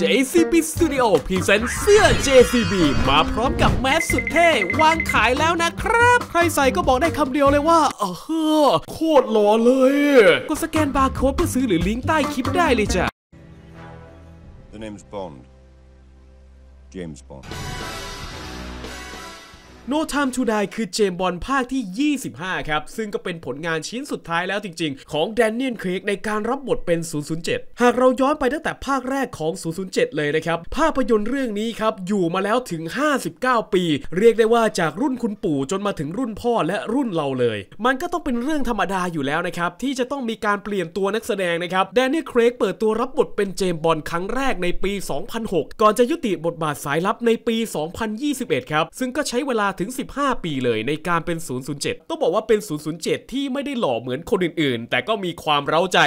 JCB Studio พรีเซนต์เสื้อ JCB มาพร้อมกับแมสสุดเท่ วางขายแล้วนะครับ ใครใส่ก็บอกได้คำเดียวเลยว่าเออโคตรหล่อเลย กดสแกนบาร์โค้ดเพื่อซื้อหรือลิงก์ใต้คลิปได้เลยจ้ะ The name's Bond James Bond No Time to Die คือเจมบอลภาคที่ 25 ครับ ซึ่งก็เป็นผลงานชิ้นสุดท้ายแล้วจริงๆ ของแดนเนียลเครกในการรับบทเป็น 007 หากเราย้อนไปตั้งแต่ภาคแรกของ 007 เลยนะครับ ภาพยนตร์เรื่องนี้ครับ อยู่มาแล้วถึง 59 ปี เรียกได้ว่าจากรุ่นคุณปู่จนมาถึงรุ่นพ่อและรุ่นเราเลย มันก็ต้องเป็นเรื่องธรรมดาอยู่แล้วนะครับ ที่จะต้องมีการเปลี่ยนตัวนักแสดงนะครับแดนนี่เครกเปิดตัวรับบทเป็นเจมบอลครั้งแรกในปี 2006 ก่อนจะยุติบทบาทสายลับในปี 2021 ครับซึ่งก็ใช้เวลาถึง 15 ปีเลยในการเป็น 007 ต้องบอกว่าเป็น 007 ที่ไม่ได้หล่อเหมือนคนอื่นๆ แต่ก็มีความเร้าใจ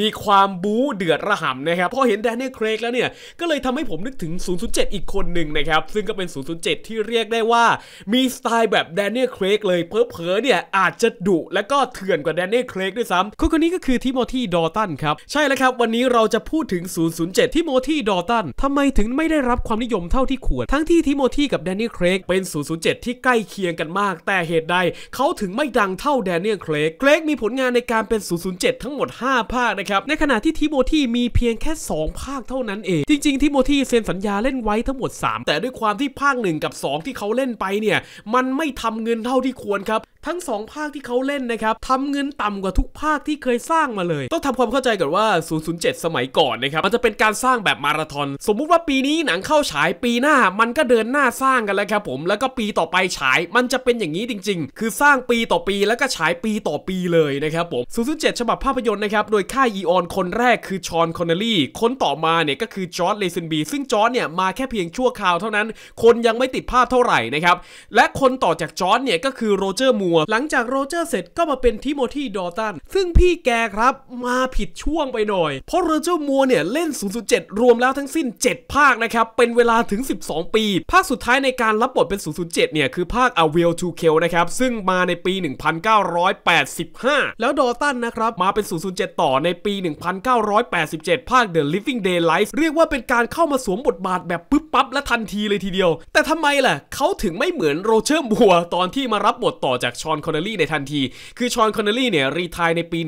มีความบู๊เดือดระห่ำนะครับ พอเห็นแดนนี่เครกแล้วเนี่ย ก็เลยทำให้ผมนึกถึง 007 อีกคนหนึ่งนะครับ ซึ่งก็เป็น 007 ที่เรียกได้ว่า มีสไตล์แบบแดนนี่เครกเลย เพอเพอเนี่ย อาจจะดุและก็เถื่อนกว่าแดนนี่เครกด้วยซ้ำคนคนนี้ก็คือทิโมธีดอตันครับ ใช่แล้วครับวันนี้เราจะพูดถึง 007 ทิโมธีดอตันทำไมถึงไม่ได้รับความนิยมเท่าที่ควรทั้งที่ทิโมธีกับแดนนี่เครกเป็น007ที่ที่ใกล้เคียงกันมาก แต่เหตุใดเขาถึงไม่ดังเท่าแดเนียลเคลกเคลกมีผลงานในการเป็น 007 ทั้งหมด 5 ภาคนะครับ ในขณะที่ทิโมธีมีเพียงแค่ 2 ภาคเท่านั้นเอง จริงๆทิโมธีเซ็นสัญญาเล่นไว้ทั้งหมด 3 แต่ด้วยความที่ภาค 1 กับ 2 ที่เขาเล่นไปเนี่ย มันไม่ทำเงินเท่าที่ควรครับทั้ง 2 ภาคที่เขาเล่นนะครับทำเงินต่ำกว่าทุกภาคที่เคยสร้างมาเลย ต้องทำความเข้าใจก่อนว่า 007 สมัยก่อนนะครับมันจะเป็นการสร้างแบบมาราธอนสมมุติว่าปีนี้หนังเข้าฉายปีหน้ามันก็เดินหน้าสร้างกันแล้วครับผมแล้วก็ปีต่อไปฉายมันจะเป็นอย่างนี้จริง ๆ คือสร้างปีต่อปีแล้วก็ฉายปีต่อปีเลยนะครับผม 007 ฉบับภาพยนตร์นะครับโดยค่ายอีออนคนแรกคือชอนคอนเนลลี่คนต่อมาเนี่ยก็คือจอร์ดเลซินบีซึ่งจอร์ดเนี่ยมาแค่เพียงชั่วคราวเท่านั้นคนยังไม่ติดภาพเท่าไหร่นะครับและคนต่อจากจอร์ดเนี่ยก็คือโรเจอร์มูวหลังจากโรเจอร์เสร็จก็มาเป็นทิโมธีดอตัน ซึ่งพี่แกครับมาผิดช่วงไปหน่อย เพราะโรเจอร์มัวเนี่ยเล่น 007 รวมแล้วทั้งสิ้น 7 ภาคนะครับ เป็นเวลาถึง 12 ปี ภาคสุดท้ายในการรับบทเป็น 007 เนี่ยคือภาค A w i l to Kill นะครับ ซึ่งมาในปี 1985 แล้วดอตันนะครับมาเป็น 007 ต่อในปี 1987 ภาค The Living Daylights เรียกว่าเป็นการเข้ามาสวมบทบาทแบบปึ๊บปั๊บและทันทีเลยทีเดียว แต่ทำไมล่ะเขาถึงไม่เหมือนโรเจอร์มัว ตอนที่มารับบทต่อจากชอนคอนเนลลี่ในทันทีคือชอนคอนเนลลี่เนี่ยรีทายในปี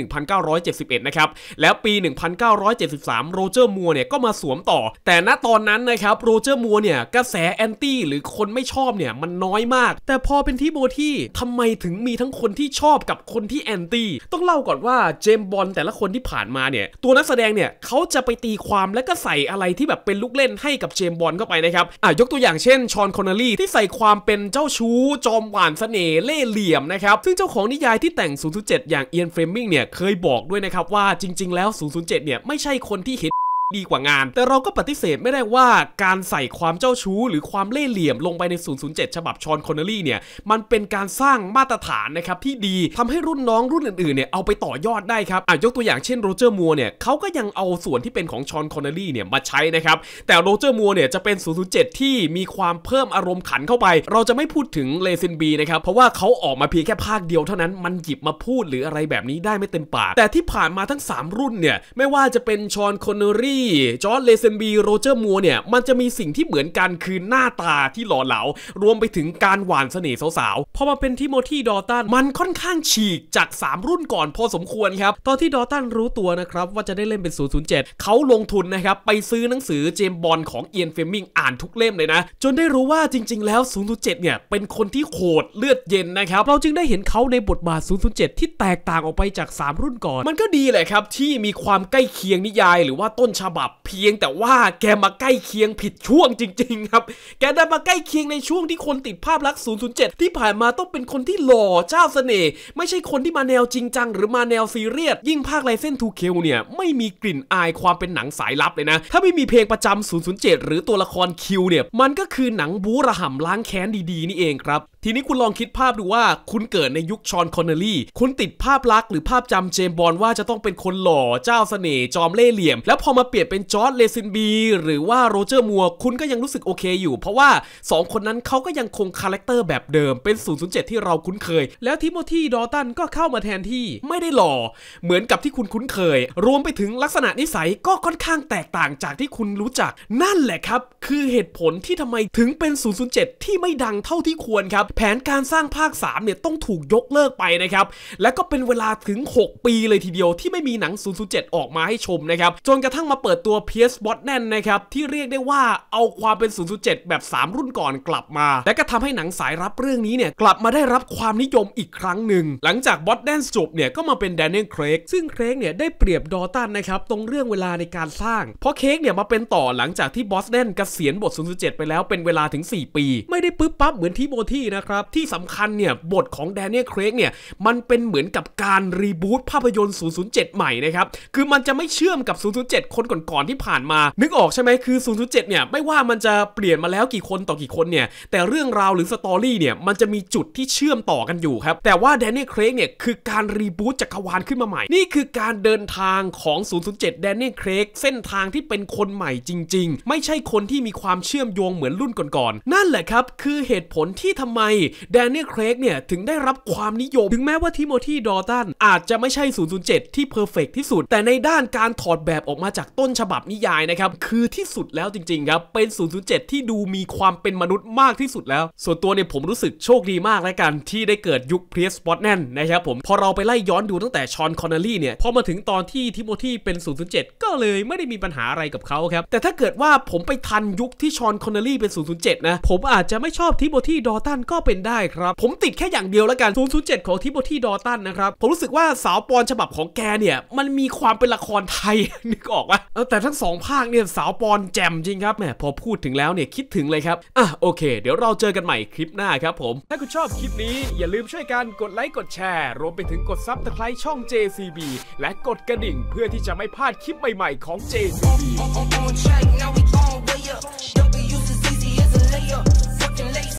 1971 นะครับแล้วปี 1973 โรเจอร์มัวเนี่ยก็มาสวมต่อ แต่ณตอนนั้นนะครับโรเจอร์มัวเนี่ยกระแส แอนตี้หรือคนไม่ชอบเนี่ยมันน้อยมาก แต่พอเป็นที่โบที่ทำไมถึงมีทั้งคนที่ชอบกับคนที่แอนตี้ต้องเล่าก่อนว่าเจมบอลแต่ละคนที่ผ่านมาเนี่ยตัวนักแสดงเนี่ยเขาจะไปตีความและก็ใส่อะไรที่แบบเป็นลูกเล่นให้กับเจมบอลเข้าไปนะครับอ่ะยกตัวอย่างเช่นชอนคอนเนลลี่ที่ใส่ความเป็นเจ้าชู้ จอมหวานเสน่ห์เล่ห์เหลี่ยมนะครับซึ่งเจ้าของนิยายที่แต่ง 007 อย่างเอียนเฟรมิงเนี่ย เคยบอกด้วยนะครับว่าจริง ๆ แล้ว 007 เนี่ย ไม่ใช่คนที่เห็นดีกว่างาน แต่เราก็ปฏิเสธไม่ได้ว่าการใส่ความเจ้าชู้ หรือความเล่ห์เหลี่ยมลงไปใน 007 ฉบับชอนคอนเนลลี่เนี่ยมันเป็นการสร้างมาตรฐานนะครับที่ดีทำให้รุ่นน้องรุ่นอื่น ๆ เนี่ยเอาไปต่อยอดได้ครับอ่ะยกตัวอย่างเช่นโรเจอร์มัวเนี่ยเขาก็ยังเอาส่วนที่เป็นของชอนคอนเนลลี่เนี่ยมาใช้นะครับ แต่โรเจอร์มัวเนี่ยจะเป็น 007 ที่มีความเพิ่มอารมณ์ขันเข้าไป เราจะไม่พูดถึงเลซินบีนะครับเพราะว่าเขาออกมาเพียงแค่ภาคเดียวเท่านั้นมันหยิบมาพูดหรืออะไรแบบนี้ได้ไม่เต็มปากแต่ที่ผ่านมาทั้ง 3 รุ่นเนี่ยไม่ว่าจะเป็นชอนคอนเนลลีี่จอร์ดเลเซนบี โรเจอร์มัวเนี่ย มันจะมีสิ่งที่เหมือนกันคือหน้าตาที่หล่อเหลา รวมไปถึงการหวานเสน่ห์สาวๆ พอมาเป็นทิโมธี ดอตัน มันค่อนข้างฉีกจาก 3 รุ่นก่อนพอสมควรครับ ตอนที่ดอตันรู้ตัวนะครับ ว่าจะได้เล่นเป็น 007 เขาลงทุนนะครับไปซื้อหนังสือเจมบอลของเอียน เฟมิงอ่านทุกเล่มเลยนะ จนได้รู้ว่าจริงๆ แล้ว 007 เนี่ย เป็นคนที่โหดเลือดเย็นนะครับ เราจึงได้เห็นเขาในบทบาท 007 ที่แตกต่างออกไปจาก 3 รุ่นก่อน มันก็ดีแหละครับที่มีความใกล้เคียงนิยาย หรือว่าต้นฉบับเพียงแต่ว่าแกมาใกล้เคียงผิดช่วงจริงๆ ครับ แกได้มาใกล้เคียงในช่วงที่คนติดภาพลักษณ์ 007 ที่ผ่านมาต้องเป็นคนที่หล่อเจ้าเสน่ห์ ไม่ใช่คนที่มาแนวจริงจังหรือมาแนวซีเรียส ยิ่งภาคไรเส้นทูเคลเนี่ยไม่มีกลิ่นอายความเป็นหนังสายลับเลยนะ ถ้าไม่มีเพลงประจำ007 หรือตัวละครคิวเนี่ยมันก็คือหนังบูระห่ำล้างแค้นดีๆนี่เองครับทีนี้คุณลองคิดภาพดูว่าคุณเกิดในยุคชอนคอนเนอรี่ คุณติดภาพลักษณ์หรือภาพจำเจมบอลว่าจะต้องเป็นคนหล่อเจ้าสเสน่ห์จอมเล่เหลี่ยม แล้วพอมาเปลี่ยนเป็นจอร์ดเลซินบี หรือว่าโรเจอร์มัว คุณก็ยังรู้สึกโอเคอยู่ เพราะว่า 2 คนนั้นเขาก็ยังคงคาแรคเตอร์แบบเดิมเป็น 007 ที่เราคุ้นเคย แล้วทิโมธีดอตันก็เข้ามาแทนที่ ไม่ได้หล่อเหมือนกับที่คุณคุ้นเคย รวมไปถึงลักษณะนิสัยก็ค่อนข้างแตกต่างจากที่คุณรู้จัก นั่นแหละครับ คือเหตุผลที่ทำไมถึงเป็น 007 ที่ไม่ดังเท่าที่ควรครับแผนการสร้างภาค 3 เนี่ย ต้องถูกยกเลิกไปนะครับ และก็เป็นเวลาถึง 6 ปีเลยทีเดียวที่ไม่มีหนัง 007 ออกมาให้ชมนะครับ จนกระทั่งมาเปิดตัวเพียสบอตแนนนะครับ ที่เรียกได้ว่าเอาความเป็น 007 แบบ 3 รุ่นก่อนกลับมา และก็ทำให้หนังสายรับเรื่องนี้เนี่ย กลับมาได้รับความนิยมอีกครั้งหนึ่ง หลังจากบอตแนนจบเนี่ยก็มาเป็นแดเนียลเครกซึ่งเครกเนี่ยได้เปรียบดอตันนะครับตรงเรื่องเวลาในการสร้างเพราะเคกเนี่ยมาเป็นต่อหลังจากที่บอสแนนเกษียณบท 007 ไปแล้วเป็นเวลาถึง 4 ปี ไม่ได้ปึ๊บปั๊บเหมือนที่โบที่นะะครับที่สำคัญเนี่ยบทของแดเนียลเครกเนี่ยมันเป็นเหมือนกับการรีบูตภาพยนตร์ 007 ใหม่นะครับคือมันจะไม่เชื่อมกับ 007 คนก่อนๆที่ผ่านมา นึกออกใช่ไหมคือ 007 เนี่ยไม่ว่ามันจะเปลี่ยนมาแล้วกี่คนต่อกี่คนเนี่ย แต่เรื่องราวหรือสตอรี่เนี่ยมันจะมีจุดที่เชื่อมต่อกันอยู่ครับ แต่ว่าแดเนียลเครกเนี่ยคือการรีบูตจักรวาลขึ้นมาใหม่ นี่คือการเดินทางของ 007 แดเนียลเครกเส้นทางที่เป็นคนใหม่จริงๆ ไม่ใช่คนที่มีความเชื่อมโยงเหมือนรุ่นก่อนๆนั่นแหละครับคือเหตุผลที่ทำไมแดเนียลเครกเนี่ย ถึงได้รับความนิยม ถึงแม้ว่าทิโมธีดอตันอาจจะไม่ใช่ 007 ที่เพอร์เฟกที่สุด แต่ในด้านการถอดแบบออกมาจากต้นฉบับนิยายนะครับ คือที่สุดแล้วจริง ๆ ครับ เป็น 007 ที่ดูมีความเป็นมนุษย์มากที่สุดแล้ว ส่วนตัวเนี่ยผมรู้สึกโชคดีมากแล้วกันที่ได้เกิดยุคเพียสปอตแนนนะครับผมพอเราไปไล่ย้อนดูตั้งแต่ชอนคอนเนลลี่เนี่ยพอมาถึงตอนที่ทิโมธีเป็น 007 ก็เลยไม่ได้มีปัญหาอะไรกับเขาครับแต่ถ้าเกิดว่าผมไปทันยุคที่ชอนคอนเนลลี่เป็น 007 นะผมอาจจะไม่ชอบทิโมธีดอตันก็็เป็นได้ครับผมติดแค่อย่างเดียวแล้วกัน007 ของทิโบที่ดอตันนะครับ ผมรู้สึกว่าสาวปอนฉบับของแกเนี่ย มันมีความเป็นละครไทยนึกออกปะแต่ทั้งสองภาคเนี่ยสาวปอนแจ่มจริงครับแหมพอพูดถึงแล้วเนี่ยคิดถึงเลยครับอ่ะโอเค เดี๋ยวเราเจอกันใหม่คลิปหน้าครับผม ถ้าคุณชอบคลิปนี้ อย่าลืมช่วยกันกดไลค์ กดแชร์ รวมไปถึงกดซับสไคร์ช่อง JCB และกดกระดิ่งเพื่อที่จะไม่พลาดคลิปใหม่ๆ ของ JCB